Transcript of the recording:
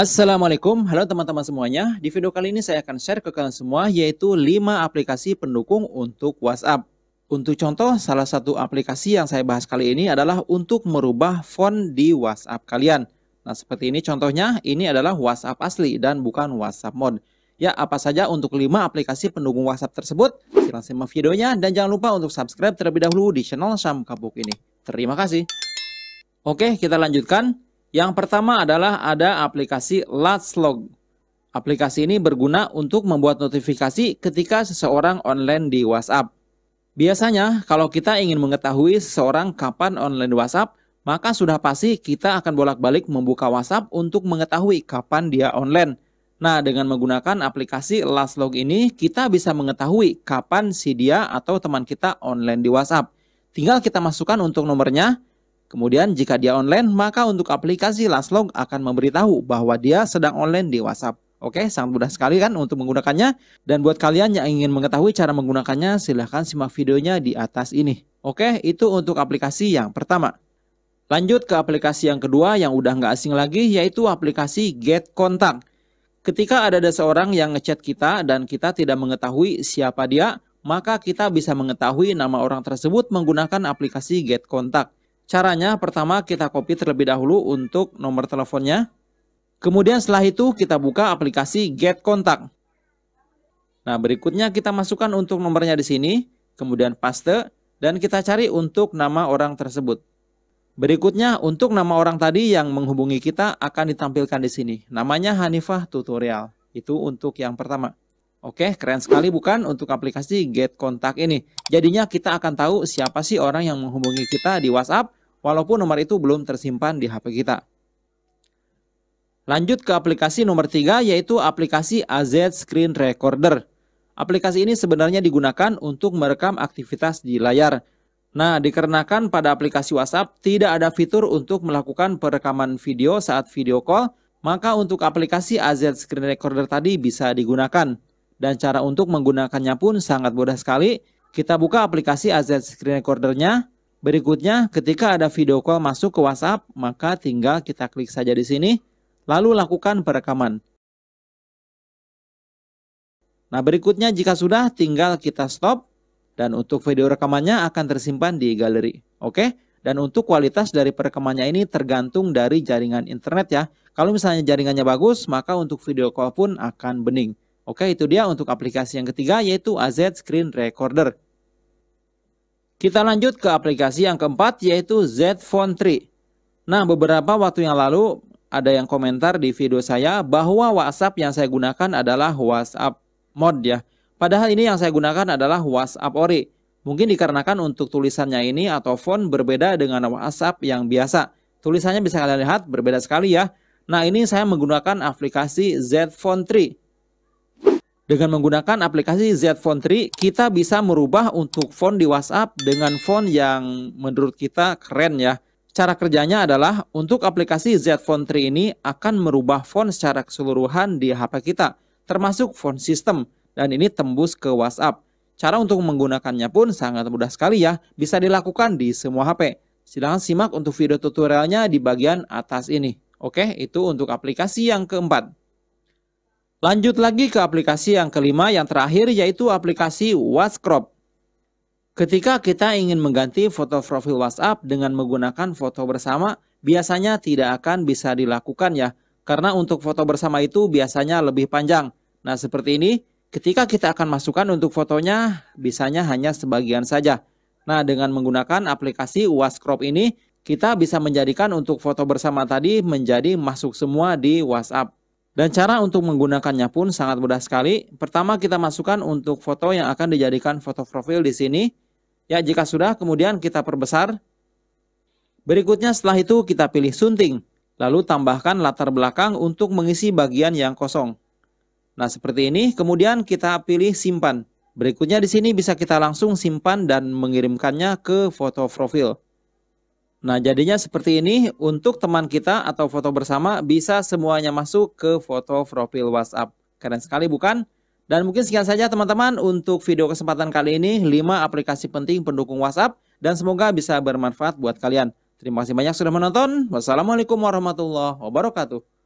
Assalamualaikum, halo teman-teman semuanya. Di video kali ini saya akan share ke kalian semua yaitu 5 aplikasi pendukung untuk WhatsApp. Untuk contoh, salah satu aplikasi yang saya bahas kali ini adalah untuk merubah font di WhatsApp kalian. Nah, seperti ini contohnya, ini adalah WhatsApp asli dan bukan WhatsApp mod. Ya, apa saja untuk 5 aplikasi pendukung WhatsApp tersebut? Silahkan simak videonya dan jangan lupa untuk subscribe terlebih dahulu di channel Sam Kabuk ini. Terima kasih. Oke, kita lanjutkan. Yang pertama adalah ada aplikasi Lastlog. Aplikasi ini berguna untuk membuat notifikasi ketika seseorang online di WhatsApp. Biasanya, kalau kita ingin mengetahui seseorang kapan online di WhatsApp, maka sudah pasti kita akan bolak-balik membuka WhatsApp untuk mengetahui kapan dia online. Nah, dengan menggunakan aplikasi Lastlog ini, kita bisa mengetahui kapan si dia atau teman kita online di WhatsApp. Tinggal kita masukkan untuk nomornya, Kemudian jika dia online, maka untuk aplikasi Lastlog akan memberitahu bahwa dia sedang online di WhatsApp. Oke, sangat mudah sekali kan untuk menggunakannya. Dan buat kalian yang ingin mengetahui cara menggunakannya, silahkan simak videonya di atas ini. Oke, itu untuk aplikasi yang pertama. Lanjut ke aplikasi yang kedua yang udah nggak asing lagi, yaitu aplikasi Get Kontak. Ketika ada, ada seorang yang ngechat kita dan kita tidak mengetahui siapa dia, maka kita bisa mengetahui nama orang tersebut menggunakan aplikasi Get Kontak. Caranya pertama kita copy terlebih dahulu untuk nomor teleponnya. Kemudian setelah itu kita buka aplikasi Get Kontak. Nah, berikutnya kita masukkan untuk nomornya di sini, kemudian paste dan kita cari untuk nama orang tersebut. Berikutnya untuk nama orang tadi yang menghubungi kita akan ditampilkan di sini. Namanya Hanifah Tutorial. Itu untuk yang pertama. Oke, keren sekali bukan untuk aplikasi Get Kontak ini. Jadinya kita akan tahu siapa sih orang yang menghubungi kita di WhatsApp walaupun nomor itu belum tersimpan di HP kita. Lanjut ke aplikasi nomor tiga yaitu aplikasi AZ Screen Recorder. Aplikasi ini sebenarnya digunakan untuk merekam aktivitas di layar. Nah, dikarenakan pada aplikasi WhatsApp tidak ada fitur untuk melakukan perekaman video saat video call, maka untuk aplikasi AZ Screen Recorder tadi bisa digunakan. Dan cara untuk menggunakannya pun sangat mudah sekali. Kita buka aplikasi AZ Screen Recorder-nya, Berikutnya, ketika ada video call masuk ke WhatsApp, maka tinggal kita klik saja di sini, lalu lakukan perekaman. Nah, berikutnya jika sudah, tinggal kita stop, dan untuk video rekamannya akan tersimpan di galeri. Oke? Dan untuk kualitas dari perekamannya ini tergantung dari jaringan internet ya. Kalau misalnya jaringannya bagus, maka untuk video call pun akan bening. Oke, itu dia untuk aplikasi yang ketiga yaitu AZ Screen Recorder. Kita lanjut ke aplikasi yang keempat yaitu Z Phone 3. Nah, beberapa waktu yang lalu ada yang komentar di video saya bahwa WhatsApp yang saya gunakan adalah WhatsApp mod ya. Padahal ini yang saya gunakan adalah WhatsApp Ori. Mungkin dikarenakan untuk tulisannya ini atau font berbeda dengan WhatsApp yang biasa. Tulisannya bisa kalian lihat berbeda sekali ya. Nah, ini saya menggunakan aplikasi Z Phone 3. Dengan menggunakan aplikasi Z Font 3, kita bisa merubah untuk font di WhatsApp dengan font yang menurut kita keren ya. Cara kerjanya adalah untuk aplikasi Z Font 3 ini akan merubah font secara keseluruhan di HP kita, termasuk font system, dan ini tembus ke WhatsApp. Cara untuk menggunakannya pun sangat mudah sekali ya, bisa dilakukan di semua HP. Silahkan simak untuk video tutorialnya di bagian atas ini. Oke, itu untuk aplikasi yang keempat. Lanjut lagi ke aplikasi yang kelima yang terakhir yaitu aplikasi WhatsApp. Ketika kita ingin mengganti foto profil WhatsApp dengan menggunakan foto bersama, biasanya tidak akan bisa dilakukan ya, karena untuk foto bersama itu biasanya lebih panjang. Nah seperti ini, ketika kita akan masukkan untuk fotonya, bisanya hanya sebagian saja. Nah dengan menggunakan aplikasi WhatsApp ini, kita bisa menjadikan untuk foto bersama tadi menjadi masuk semua di WhatsApp. Dan cara untuk menggunakannya pun sangat mudah sekali. Pertama kita masukkan untuk foto yang akan dijadikan foto profil di sini. Ya jika sudah kemudian kita perbesar. Berikutnya setelah itu kita pilih sunting. Lalu tambahkan latar belakang untuk mengisi bagian yang kosong. Nah seperti ini kemudian kita pilih simpan. Berikutnya di sini bisa kita langsung simpan dan mengirimkannya ke foto profil. Nah, jadinya seperti ini untuk teman kita atau foto bersama bisa semuanya masuk ke foto profil WhatsApp. Keren sekali bukan? Dan mungkin sekian saja teman-teman untuk video kesempatan kali ini 5 aplikasi penting pendukung WhatsApp dan semoga bisa bermanfaat buat kalian. Terima kasih banyak sudah menonton. Wassalamualaikum warahmatullahi wabarakatuh.